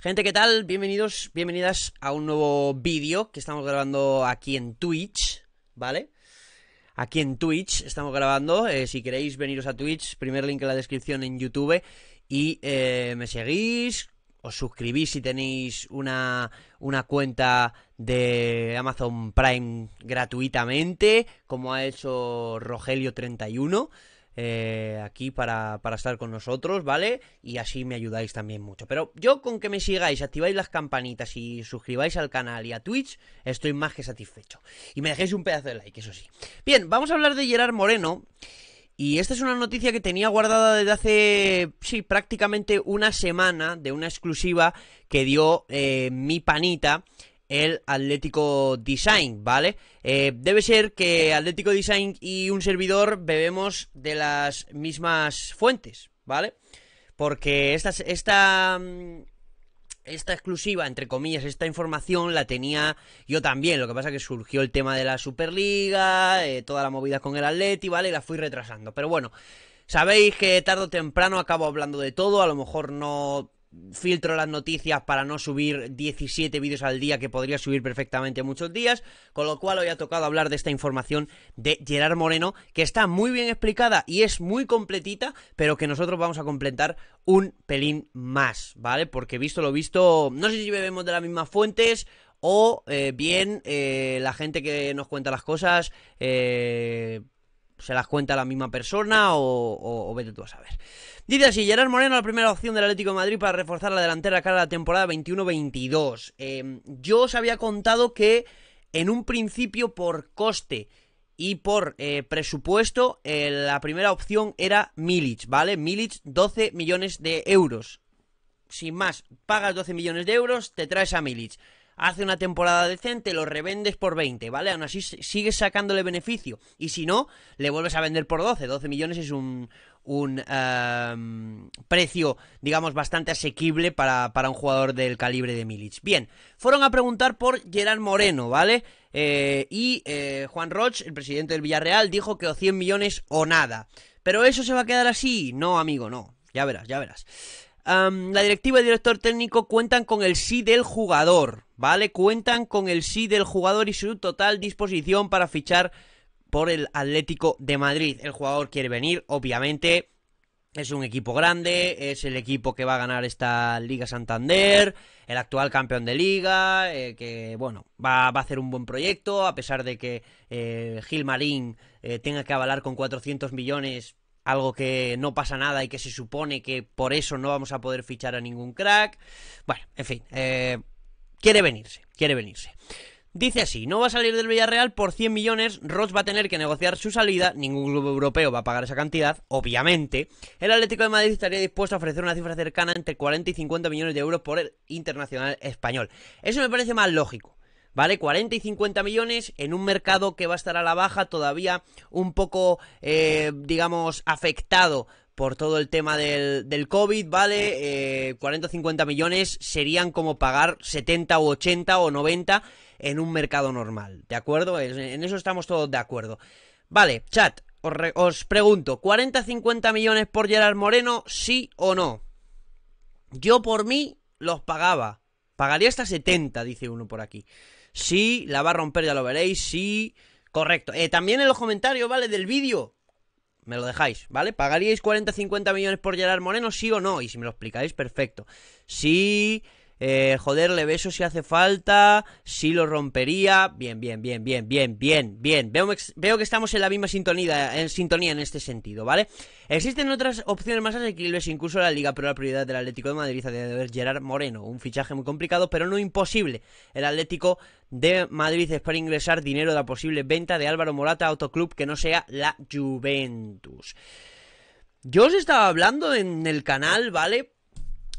Gente, ¿qué tal? Bienvenidos, bienvenidas a un nuevo vídeo que estamos grabando aquí en Twitch, ¿vale? Aquí en Twitch estamos grabando, eh, si queréis veniros a Twitch, primer link en la descripción en YouTube y eh, me seguís, os suscribís si tenéis una, una cuenta de Amazon Prime gratuitamente, como ha hecho Rogelio31. Eh, aquí para, para, estar con nosotros, ¿vale? Y así me ayudáis también mucho. Pero yo con que me sigáis, activáis las campanitas y suscribáis al canal y a Twitch, estoy más que satisfecho. Y me dejéis un pedazo de like, eso sí. Bien, vamos a hablar de Gerard Moreno. Y esta es una noticia que tenía guardada desde hace, sí, prácticamente una semana de una exclusiva que dio eh, mi panita el Atlético Design, ¿vale? Eh, debe ser que Atlético Design y un servidor bebemos de las mismas fuentes, ¿vale? Porque esta, esta, mm, esta exclusiva, entre comillas, esta información la tenía yo también. Lo que pasa que surgió el tema de la Superliga, eh, toda la movida con el Atleti, ¿vale? Y la fui retrasando. Pero bueno, sabéis que tarde o temprano acabo hablando de todo, a lo mejor no filtro las noticias para no subir 17 vídeos al día que podría subir perfectamente muchos días, con lo cual hoy ha tocado hablar de esta información de Gerard Moreno que está muy bien explicada y es muy completita, pero que nosotros vamos a completar un pelín más, ¿vale? Porque visto lo visto, no sé si bebemos de las mismas fuentes o eh, bien eh, la gente que nos cuenta las cosas eh, se las cuenta la misma persona o, o, vete tú a saber. Dice así, Gerard Moreno, la primera opción del Atlético de Madrid para reforzar la delantera cara a la temporada 21-22. Em, yo os había contado que en un principio por coste y por eh, presupuesto eh, la primera opción era Milic, ¿vale? Milic 12 millones de euros. Sin más, pagas 12 millones de euros, te traes a Milic hace una temporada decente, lo revendes por 20, ¿vale? Aún así sigues sacándole beneficio. Y si no, le vuelves a vender por 12. 12 millones es un, em, precio, digamos, bastante asequible para, un jugador del calibre de Milic. Bien, fueron a preguntar por Gerard Moreno, ¿vale? Eh, y eh, Juan Roch, el presidente del Villarreal, dijo que o 100 millones o nada. Pero eso se va a quedar así. No, amigo, no. Ya verás, ya verás la directiva y el director técnico cuentan con el sí del jugador, ¿vale? Cuentan con el sí del jugador y su total disposición para fichar por el Atlético de Madrid. El jugador quiere venir, obviamente. Es un equipo grande, es el equipo que va a ganar esta Liga Santander, el actual campeón de liga, eh, que bueno, va, a hacer un buen proyecto, a pesar de que eh, Gilmarín eh, tenga que avalar con 400 millones, algo que no pasa nada y que se supone que por eso no vamos a poder fichar a ningún crack. Bueno, en fin, eh, quiere venirse, quiere venirse. Dice así, no va a salir del Villarreal por 100 millones, Ross va a tener que negociar su salida, ningún club europeo va a pagar esa cantidad, obviamente. El Atlético de Madrid estaría dispuesto a ofrecer una cifra cercana entre 40 y 50 millones de euros por el internacional español. Eso me parece más lógico. ¿vale? 40 y 50 millones en un mercado que va a estar a la baja todavía un poco, eh, digamos, afectado por todo el tema del, del COVID, ¿vale? 40 o 50 millones serían como pagar 70 o 80 o 90 en un mercado normal, ¿de acuerdo? En eso estamos todos de acuerdo. Vale, chat, os, os pregunto, ¿40 50 millones por Gerard Moreno, sí o no? Yo por mí los pagaba. Pagaría hasta 70, dice uno por aquí. Sí, la va a romper, ya lo veréis. Sí, correcto. Eh, también en los comentarios, ¿vale? Del vídeo. Me lo dejáis, ¿vale? ¿Pagaríais 40, 50 millones por Gerard Moreno? Sí o no. Y si me lo explicáis, perfecto. Sí, eh, joder, le beso si hace falta. Si lo rompería. Bien, bien, bien, bien, bien, bien, bien. Veo, veo que estamos en la misma sintonía en, sintonía en este sentido, ¿vale? Existen otras opciones más asequibles, incluso la liga, pero la prioridad del Atlético de Madrid ha de haber Gerard Moreno. Un fichaje muy complicado, pero no imposible. El Atlético de Madrid es para ingresar dinero de la posible venta de Álvaro Morata a otro club que no sea la Juventus. Yo os estaba hablando en el canal, ¿vale?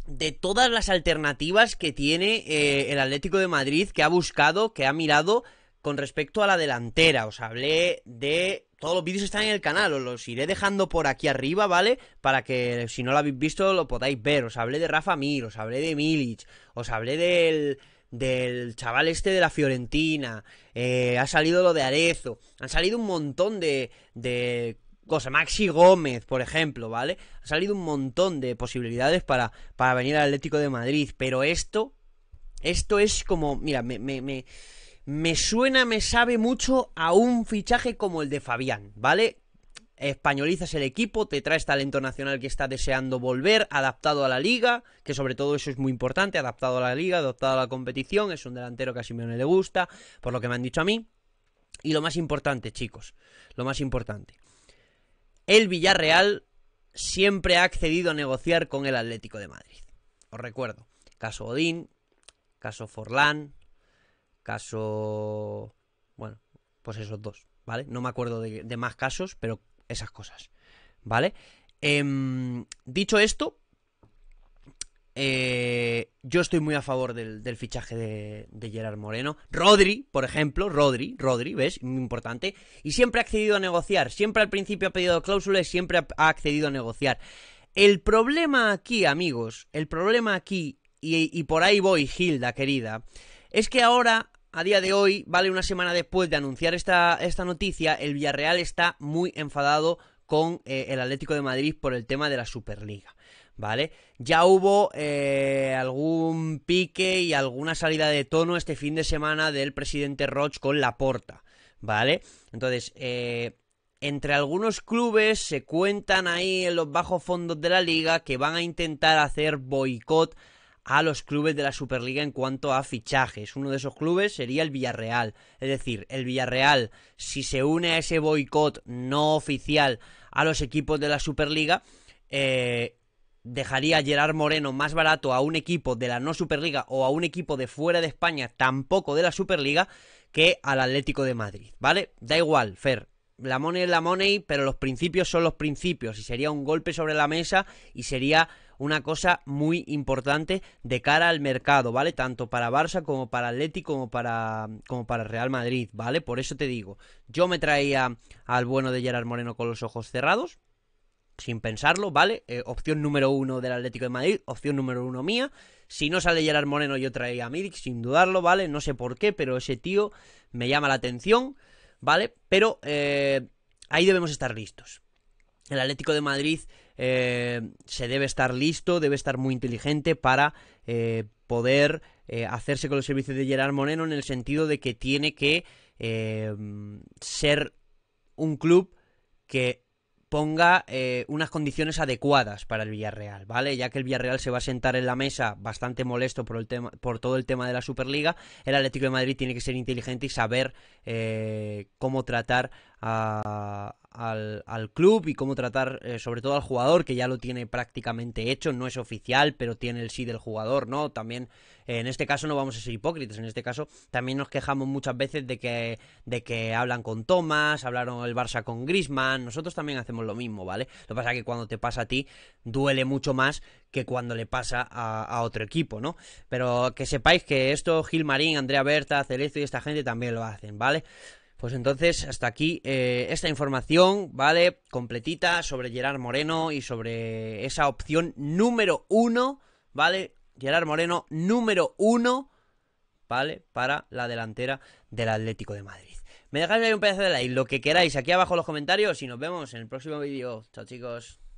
de todas las alternativas que tiene eh, el Atlético de Madrid, que ha buscado, que ha mirado con respecto a la delantera. Os hablé de... Todos los vídeos están en el canal, os los iré dejando por aquí arriba, ¿vale? Para que si no lo habéis visto lo podáis ver. Os hablé de Rafa Mir, os hablé de Milic, os hablé del del chaval este de la Fiorentina, eh, ha salido lo de Arezo, han salido un montón de, de cosa. Maxi Gómez, por ejemplo, ¿vale? Ha salido un montón de posibilidades para, venir al Atlético de Madrid, pero esto, esto es como, mira, me, suena, me sabe mucho a un fichaje como el de Fabián, ¿vale? españolizas el equipo, te traes talento nacional que está deseando volver, adaptado a la liga, que sobre todo eso es muy importante, adaptado a la liga, adaptado a la competición, es un delantero que a Simeone le gusta, por lo que me han dicho a mí. Y lo más importante, chicos, lo más importante, el Villarreal siempre ha accedido a negociar con el Atlético de Madrid. Os recuerdo, caso Odín, caso Forlán, caso... Bueno, pues esos dos, ¿vale? No me acuerdo de, más casos, pero esas cosas, ¿vale? Em, dicho esto, eh, yo estoy muy a favor del, fichaje de, Gerard Moreno. Rodri, por ejemplo, Rodri, Rodri, ¿ves? Muy importante. Y siempre ha accedido a negociar. Siempre al principio ha pedido cláusulas y siempre ha accedido a negociar. El problema aquí, amigos, el problema aquí, y, por ahí voy, Hilda, querida, es que ahora a día de hoy, vale, una semana después de anunciar esta, esta noticia, el Villarreal está muy enfadado con eh, el Atlético de Madrid por el tema de la Superliga. ¿vale? Ya hubo eh, algún pique y alguna salida de tono este fin de semana del presidente roche con La Porta. ¿vale? Entonces, eh, entre algunos clubes se cuentan ahí en los bajos fondos de la liga que van a intentar hacer boicot a los clubes de la Superliga en cuanto a fichajes. Uno de esos clubes sería el Villarreal. Es decir, el Villarreal, si se une a ese boicot no oficial a los equipos de la Superliga, eh, dejaría Gerard Moreno más barato a un equipo de la no Superliga o a un equipo de fuera de España, tampoco de la Superliga, que al Atlético de Madrid, ¿vale? Da igual, Fer. La money es la money, pero los principios son los principios y sería un golpe sobre la mesa y sería una cosa muy importante de cara al mercado, ¿vale? Tanto para Barça como para Atlético como para, como para Real Madrid, ¿vale? Por eso te digo, yo me traía al bueno de Gerard Moreno con los ojos cerrados, sin pensarlo, ¿vale? Eh, opción número uno del Atlético de Madrid, opción número uno mía. Si no sale Gerard Moreno, yo traería a Midix sin dudarlo, ¿vale? No sé por qué, pero ese tío me llama la atención, ¿vale? Pero eh, ahí debemos estar listos. El Atlético de Madrid eh, se debe estar listo, debe estar muy inteligente para poder hacerse con los servicios de Gerard Moreno en el sentido de que tiene que ser un club que ponga eh, unas condiciones adecuadas para el Villarreal, ¿vale? Ya que el Villarreal se va a sentar en la mesa bastante molesto por, el tema, por todo el tema de la Superliga, el Atlético de Madrid tiene que ser inteligente y saber eh, cómo tratar al, club y cómo tratar eh, sobre todo al jugador que ya lo tiene prácticamente hecho, no es oficial, pero tiene el sí del jugador, ¿no? También eh, en este caso no vamos a ser hipócritas, en este caso también nos quejamos muchas veces de que, de que hablan con Thomas, hablaron el Barça con Grisman, nosotros también hacemos lo mismo, ¿vale? Lo que pasa es que cuando te pasa a ti duele mucho más que cuando le pasa a, otro equipo, ¿no? Pero que sepáis que esto Gilmarín, Andrea Berta, Celeste y esta gente también lo hacen, ¿vale? Pues entonces, hasta aquí eh, esta información, ¿vale? Completita sobre Gerard Moreno y sobre esa opción número uno, ¿vale? Gerard Moreno, número uno, ¿vale? Para la delantera del Atlético de Madrid. Me dejáis ahí un pedazo de like, lo que queráis, aquí abajo en los comentarios y nos vemos en el próximo vídeo. Chao chicos.